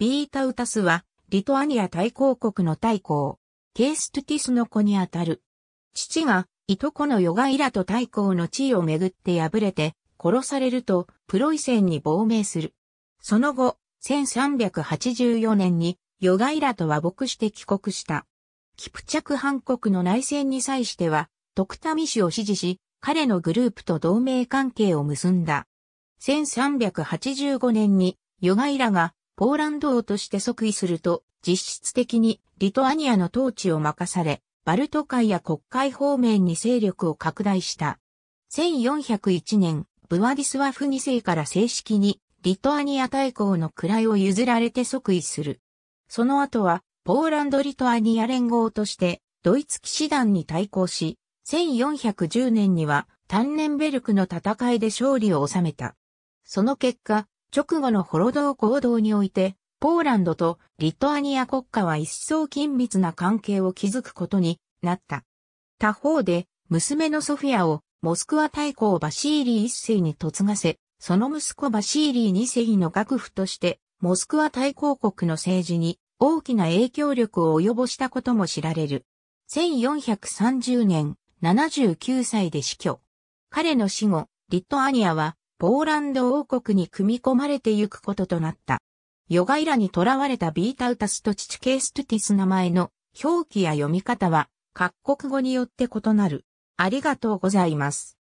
ビータウタスは、リトアニア大公国の大公、ケーストゥティスの子にあたる。父が、いとこのヨガイラと大公の地位をめぐって敗れて、殺されると、プロイセンに亡命する。その後、1384年に、ヨガイラと和睦して帰国した。キプチャク韓国の内戦に際しては、徳クタミ氏を支持し、彼のグループと同盟関係を結んだ。1385年に、ヨガイラがポーランド王として即位すると、実質的にリトアニアの統治を任され、バルト海や国会方面に勢力を拡大した。1401年、ブワディスワフ2世から正式にリトアニア大公の位を譲られて即位する。その後は、ポーランド・リトアニア連合として、ドイツ騎士団に対抗し、1410年には、タンネンベルクの戦いで勝利を収めた。その結果、直後のホロドー行動において、ポーランドとリトアニア国家は一層緊密な関係を築くことになった。他方で、娘のソフィアをモスクワ大公バシーリー一世に嫁がせ、その息子バシーリー二世の学府として、モスクワ大公国の政治に大きな影響力を及ぼしたことも知られる。1430年、79歳で死去。彼の死後、リトアニアはポーランド王国に組み込まれてゆくこととなった。ヨガイラに囚われたビータウタスとチチケーストゥティス名前の表記や読み方は各国語によって異なる。ありがとうございます。